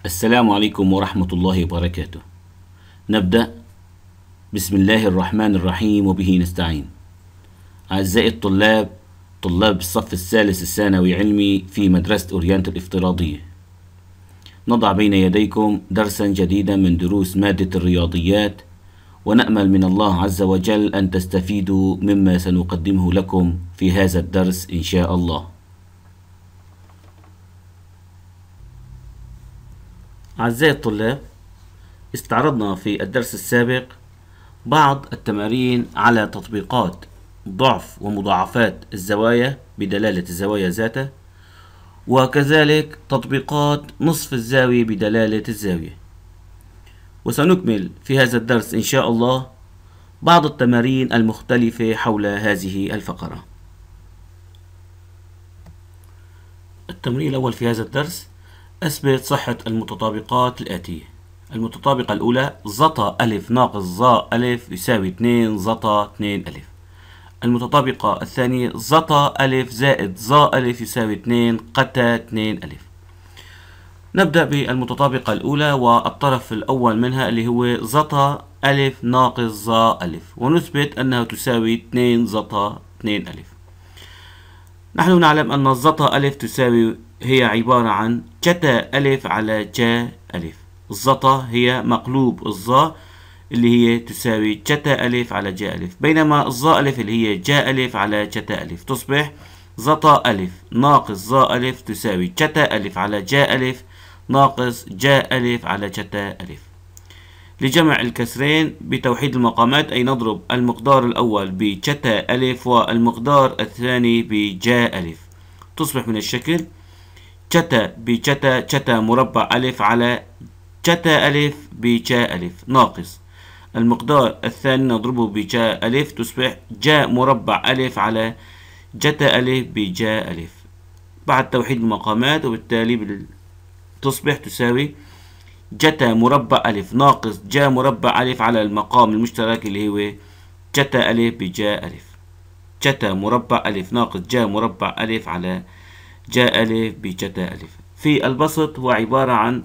السلام عليكم ورحمة الله وبركاته نبدأ بسم الله الرحمن الرحيم وبه نستعين أعزائي الطلاب طلاب الصف الثالث الثانوي علمي في مدرسة أورينت الافتراضية نضع بين يديكم درسا جديدا من دروس مادة الرياضيات ونأمل من الله عز وجل أن تستفيدوا مما سنقدمه لكم في هذا الدرس إن شاء الله أعزائي الطلاب استعرضنا في الدرس السابق بعض التمارين على تطبيقات ضعف ومضاعفات الزوايا بدلالة الزوايا ذاتها وكذلك تطبيقات نصف الزاوية بدلالة الزاوية وسنكمل في هذا الدرس إن شاء الله بعض التمارين المختلفة حول هذه الفقرة التمرين الأول في هذا الدرس أثبت صحة المتطابقات الآتية المتطابقة الأولى زطا ألف ناقص ظا ألف يساوي 2 زطا 2 ألف المتطابقة الثانية زطا ألف زائد ظا ألف يساوي 2 قتا 2 ألف نبدأ بالمتطابقة الأولى والطرف الأول منها اللي هو زطا ألف ناقص ظا ألف ونثبت أنها تساوي 2 زطا 2 ألف نحن نعلم أن الزطة ألف تساوي هي عبارة عن جتا ألف على جا ألف الزطة هي مقلوب الظا اللي هي تساوي جتا ألف على جا ألف بينما الظا ألف اللي هي جا ألف على جتا ألف تصبح زطا ألف ناقص ظا ألف تساوي جتا ألف على جا ألف ناقص جا ألف على جتا ألف لجمع الكسرين بتوحيد المقامات أي نضرب المقدار الأول بشتا ألف والمقدار الثاني بجا ألف تصبح من الشكل جتا بجتا جتا مربع ألف على جتا ألف بجا ألف ناقص المقدار الثاني نضربه بجا ألف تصبح جا مربع ألف على جتا ألف بجا ألف بعد توحيد المقامات وبالتالي تصبح تساوي جتا مربع ألف ناقص جا مربع ألف على المقام المشترك اللي هو جتا ألف بجا ألف جتا مربع ألف ناقص جا مربع ألف على جا ألف بجتا ألف في البسط هو عبارة عن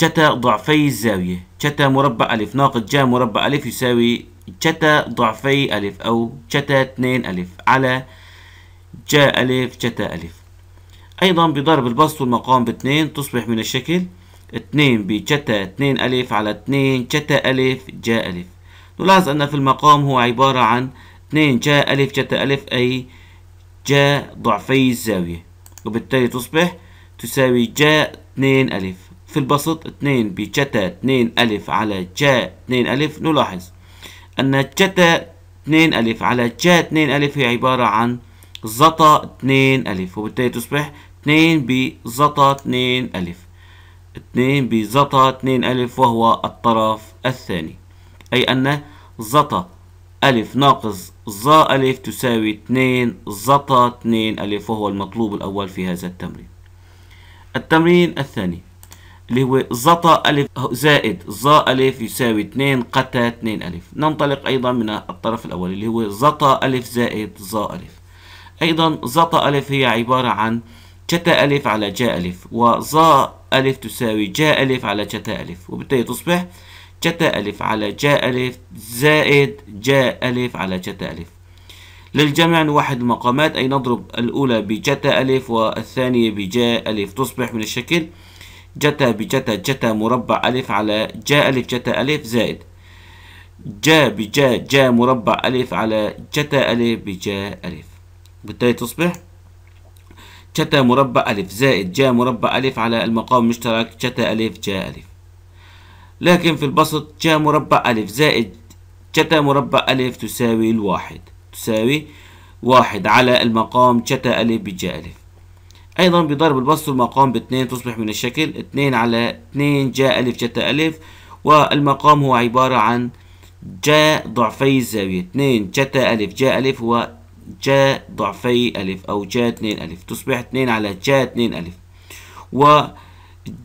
جتا ضعفي الزاوية جتا مربع ألف ناقص جا مربع ألف يساوي جتا ضعفي ألف أو جتا اتنين ألف على جا ألف جتا ألف أيضا بضرب البسط والمقام باثنين تصبح من الشكل 2 بشتا 2 ألف على 2 شتا ألف جا ألف نلاحظ أن في المقام هو عبارة عن 2 جا ألف شتا ألف أي جا ضعفي الزاوية وبالتالي تصبح تساوي جا 2 ألف في البسط 2 بشتا 2 ألف على جا 2 ألف نلاحظ أن شتا 2 ألف على جا 2 ألف هي عبارة عن زطا 2 ألف وبالتالي تصبح 2 بزطا 2 ألف 2 بزطى 2 ألف وهو الطرف الثاني أي أن زطى ألف ناقص زا ألف تساوي 2 زطى 2 ألف وهو المطلوب الأول في هذا التمرين التمرين الثاني اللي هو زطى ألف زائد زا ألف يساوي 2 قتا 2 ألف ننطلق أيضا من الطرف الأول اللي هو زطى ألف زائد زا ألف أيضا زطى ألف هي عبارة عن جتا ألف على جا ألف وزا ألف تساوي جا ألف على جتا ألف وبالتالي تصبح جتا ألف على جا ألف زائد جا ألف على جتا ألف للجمع نوحد المقامات أي نضرب الأولى بجتا ألف والثانية بجا ألف تصبح من الشكل جتا بجتا جتا مربع ألف على جا ألف جتا ألف زائد جا بجا جا مربع ألف على جتا ألف بجا ألف بالتالي تصبح تشتا مربع ألف زائد جا مربع ألف على المقام المشترك تشتا ألف جا ألف لكن في البسط جا مربع ألف زائد تشتا مربع ألف تساوي الواحد تساوي واحد على المقام تشتا ألف بجا ألف أيضا بضرب البسط المقام باتنين تصبح من الشكل اتنين على اتنين جا ألف تشتا ألف والمقام هو عبارة عن جا ضعفي الزاوية اتنين تشتا ألف جا ألف هو جا ضعفي ألف أو جا 2 ألف تصبح 2 على جا 2 ألف و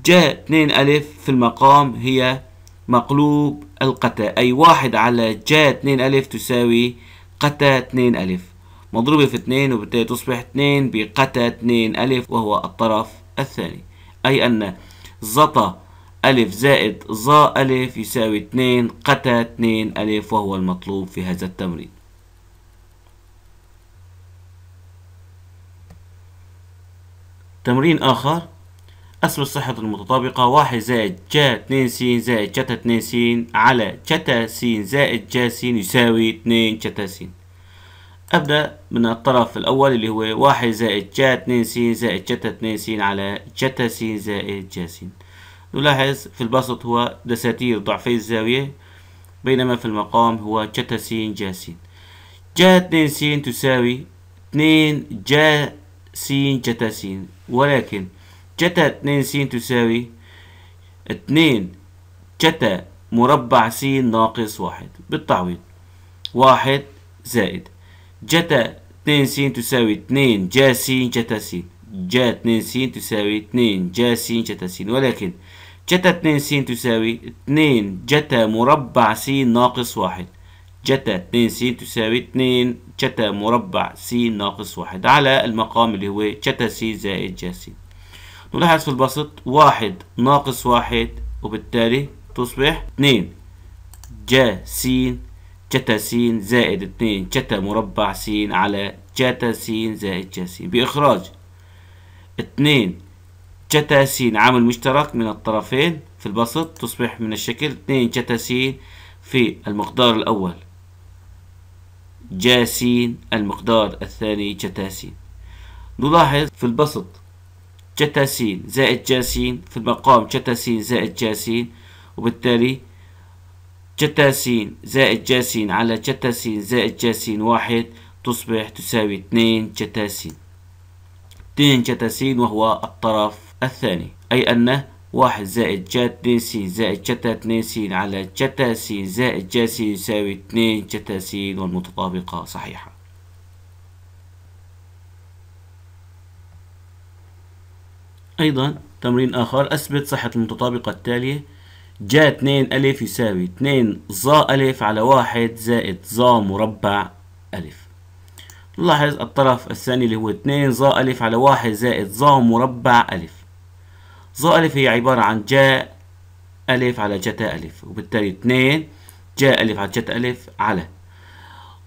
جا 2 ألف في المقام هي مقلوب القتا أي واحد على جا 2 ألف تساوي قتا 2 ألف مضروبة في 2 وبالتالي تصبح 2 بقتا 2 ألف وهو الطرف الثاني أي أن زطا ألف زائد ظا ألف يساوي 2 قتا 2 ألف وهو المطلوب في هذا التمرين تمرين آخر أسم الصحة المتطابقة واحد زائد جا اتنين س زائد جتا اتنين س على جتا س زائد جا س يساوي اتنين جتا س أبدأ من الطرف الأول اللي هو واحد زائد جا اتنين س زائد جتا اتنين س على جتا س زائد جا س نلاحظ في البسط هو دساتير ضعفي الزاوية بينما في المقام هو جتا س جا س جا اتنين س تساوي اتنين جا س جتا س ولكن جتا اتنين س تساوي اتنين جتا مربع س ناقص واحد بالتعويض واحد زائد جتا اتنين س تساوي اتنين جا س جتا س جا اتنين س تساوي اتنين جا س جتا س ولكن جتا اتنين س تساوي اتنين جتا مربع س ناقص واحد جتا 2 س تساوي 2 جتا مربع س ناقص 1 على المقام اللي هو جتا س زائد جا س نلاحظ في البسط 1 ناقص 1 وبالتالي تصبح 2 جا س جتا س زائد 2 جتا مربع س على جتا س زائد جا س بإخراج 2 جتا س عامل مشترك من الطرفين في البسط تصبح من الشكل 2 جتا س في المقدار الأول جاسين المقدار الثاني جتاسين نلاحظ في البسط جتاسين زائد جاسين في المقام جتاسين زائد جاسين وبالتالي جتاسين زائد جاسين على جتاسين زائد جاسين واحد تصبح تساوي اثنين جتاسين اثنين جتاسين وهو الطرف الثاني أي أنه واحد زائد جتا بي سي زائد جتا اتنين سي على جتا سي زائد جا سي يساوي اتنين جتا سي والمتطابقة صحيحة أيضا تمرين آخر أثبت صحة المتطابقة التالية جا اتنين ألف يساوي اتنين ظا ألف على واحد زائد ظا مربع ألف نلاحظ الطرف الثاني اللي هو اتنين ظا ألف على واحد زائد ظا مربع ألف ظا ألف هي عبارة عن جاء ألف على جتا ألف وبالتالي اثنين جاء ألف على جتا ألف على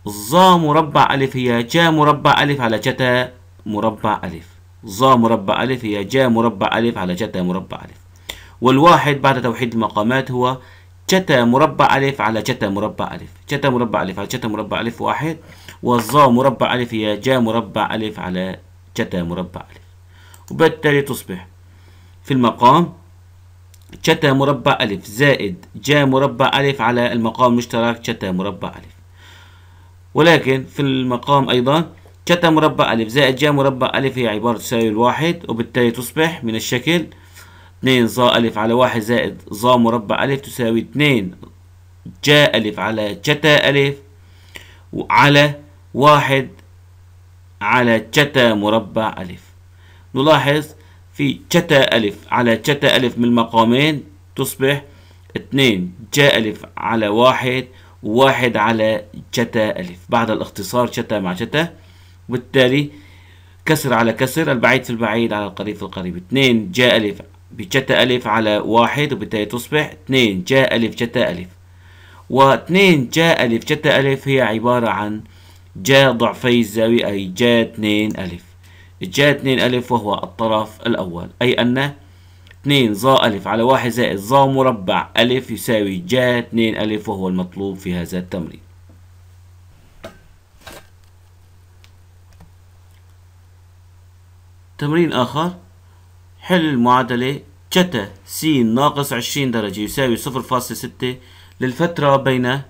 ظا مربع ألف هي جاء مربع ألف على جتا مربع ألف ظا مربع ألف هي جاء مربع ألف على جتا مربع ألف والواحد بعد توحيد المقامات هو جتا مربع ألف على جتا مربع ألف جتا مربع ألف على جتا مربع ألف واحد والظا مربع ألف هي جاء مربع ألف على جتا مربع ألف وبالتالي تصبح في المقام شتا مربع ألف زائد جا مربع ألف على المقام المشترك شتا مربع ألف ولكن في المقام أيضا شتا مربع ألف زائد جا مربع ألف هي عبارة تساوي الواحد وبالتالي تصبح من الشكل 2 ظا ألف على واحد زائد ظا مربع ألف تساوي 2 جا ألف على شتا ألف على واحد على شتا مربع ألف نلاحظ في جتا ألف على جتا ألف من المقامين تصبح اثنين جا ألف على واحد وواحد على جتا ألف بعد الاختصار جتا مع جتا وبالتالي كسر على كسر البعيد في البعيد على القريب في القريب اثنين جا ألف بجتا ألف على واحد وبالتالي تصبح اثنين جا ألف جتا ألف واثنين جا ألف جتا ألف هي عبارة عن جا ضعفي الزاوية أي جا اثنين ألف جاء 2 ألف وهو الطرف الأول أي أن 2 ظا ألف على 1 زائد ظا مربع ألف يساوي جاء 2 ألف وهو المطلوب في هذا التمرين تمرين آخر حل المعادلة جتا س ناقص 20 درجة يساوي 0.6 للفترة بين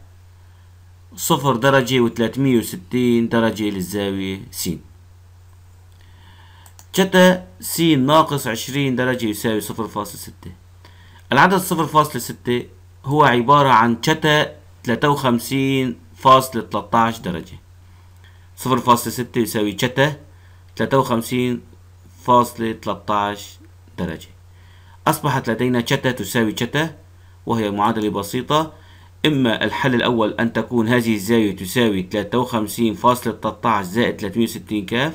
0 درجة و 360 درجة للزاوية سين شتا س ناقص عشرين درجة يساوي صفر ستة العدد صفر ستة هو عبارة عن شتا 53.13 وخمسين درجة صفر ستة يساوي شتا 53.13 وخمسين درجة أصبحت لدينا شتا تساوي شتا وهي معادلة بسيطة إما الحل الأول أن تكون هذه الزاوية تساوي 53.13 زائد 360 كاف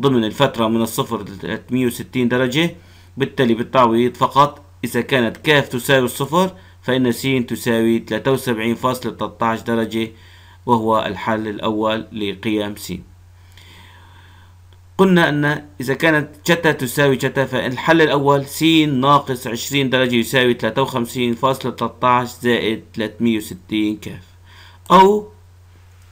ضمن الفترة من الصفر ل 360 درجة بالتالي بالتعويض فقط إذا كانت كاف تساوي الصفر فإن س تساوي 73.13 درجة وهو الحل الأول لقيام س قلنا أن إذا كانت جتا تساوي جتا فالحل الأول س ناقص 20 درجة يساوي 53.13 زائد 360 كاف أو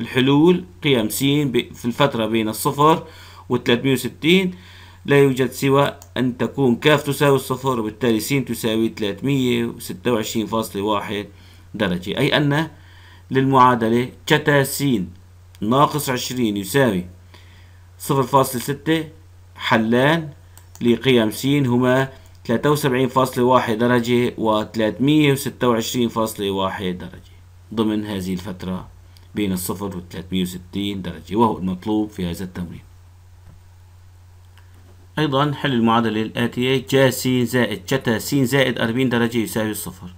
الحلول قيم س في الفترة بين الصفر و وستين لا يوجد سوى أن تكون كاف تساوي الصفر وبالتالي س تساوي ثلاثمية وستة وعشرين فاصلة واحد درجة أي أن للمعادلة تشتا س ناقص عشرين يساوي صفر فاصلة ستة حلان لقيم س هما ثلاثة وسبعين فاصلة واحد درجة وثلاثمية وستة وعشرين فاصلة واحد درجة ضمن هذه الفترة بين الصفر و360 درجة وهو المطلوب في هذا التمرين أيضا حل المعادلة الآتية جا س زائد جتا س زائد 40 درجة يساوي الصفر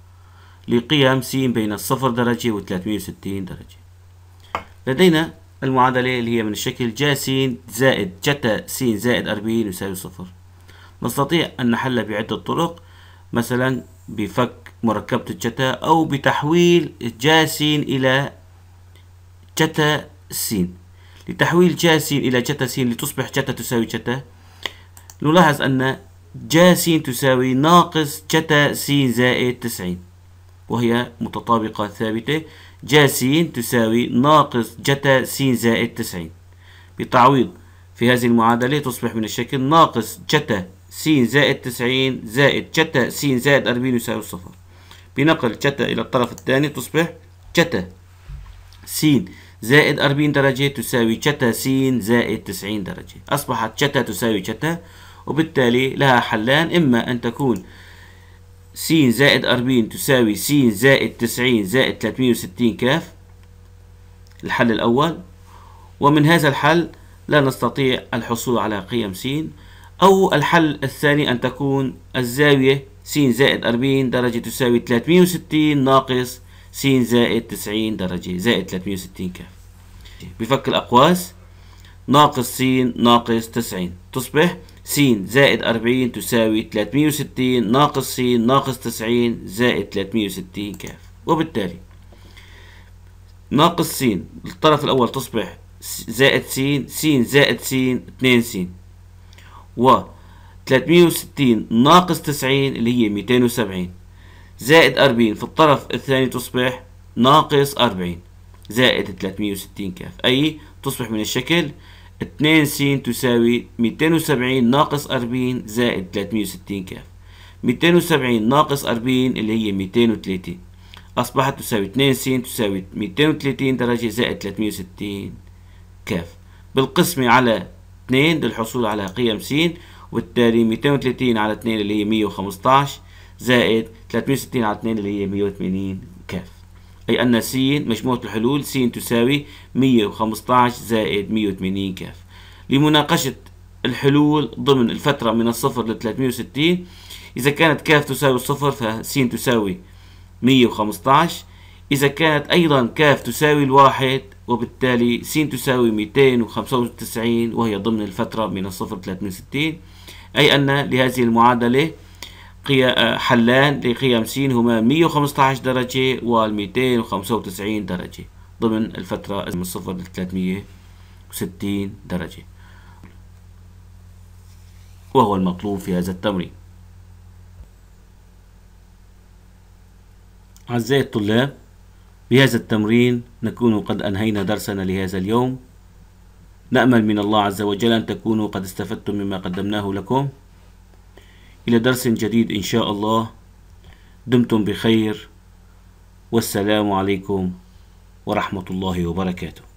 لقيم س بين الصفر درجة و 360 درجة لدينا المعادلة اللي هي من الشكل جا س زائد جتا س زائد 40 يساوي صفر نستطيع أن نحلها بعدة طرق مثلا بفك مركبة الجتا أو بتحويل جا س إلى جتا سين لتحويل جا سين إلى جتا سين لتصبح جتا تساوي جتا نلاحظ أن جا سين تساوي ناقص جتا سين زائد تسعين وهي متطابقة ثابتة جا سين تساوي ناقص جتا سين زائد تسعين بتعويض في هذه المعادلة تصبح من الشكل ناقص جتا سين زائد تسعين زائد جتا سين زائد أربعين يساوي صفر بنقل جتا إلى الطرف الثاني تصبح جتا سين زائد 40 درجة تساوي شتا س زائد 90 درجة أصبحت شتا تساوي شتا وبالتالي لها حلان إما أن تكون س زائد 40 تساوي س زائد 90 زائد 360 كاف الحل الأول ومن هذا الحل لا نستطيع الحصول على قيم س أو الحل الثاني أن تكون الزاوية س زائد 40 درجة تساوي 360 ناقص س زائد 90 درجة زائد 360 كهف بفك الأقواس ناقص س ناقص 90 تصبح س زائد 40 تساوي 360 ناقص س ناقص 90 زائد 360 كهف وبالتالي ناقص س الطرف الأول تصبح زائد س س زائد س 2 س و 360 ناقص 90 اللي هي 270 زائد 40 في الطرف الثاني تصبح ناقص 40 زائد 360 كاف أي تصبح من الشكل 2 س تساوي 270 ناقص 40 زائد 360 كاف 270 ناقص 40 اللي هي 230 أصبحت تساوي 2 س تساوي 230 درجة زائد 360 كاف بالقسمة على 2 للحصول على قيم س وبالتالي 230 على 2 اللي هي 115 زائد 360 على 2 اللي هي 180 كف أي أن س مجموعة الحلول س تساوي 115 زائد 180 كف لمناقشة الحلول ضمن الفترة من الصفر ل 360 إذا كانت كاف تساوي الصفر فس تساوي 115 إذا كانت أيضا كاف تساوي الواحد وبالتالي س تساوي 295 وهي ضمن الفترة من الصفر 360 أي أن لهذه المعادلة آه، حلان لقيم س هما 115 درجة و 295 درجة ضمن الفترة من الصفر ل 360 درجة وهو المطلوب في هذا التمرين أعزائي الطلاب بهذا التمرين نكون قد أنهينا درسنا لهذا اليوم نأمل من الله عز وجل أن تكونوا قد استفدتم مما قدمناه لكم إلى درس جديد إن شاء الله دمتم بخير والسلام عليكم ورحمة الله وبركاته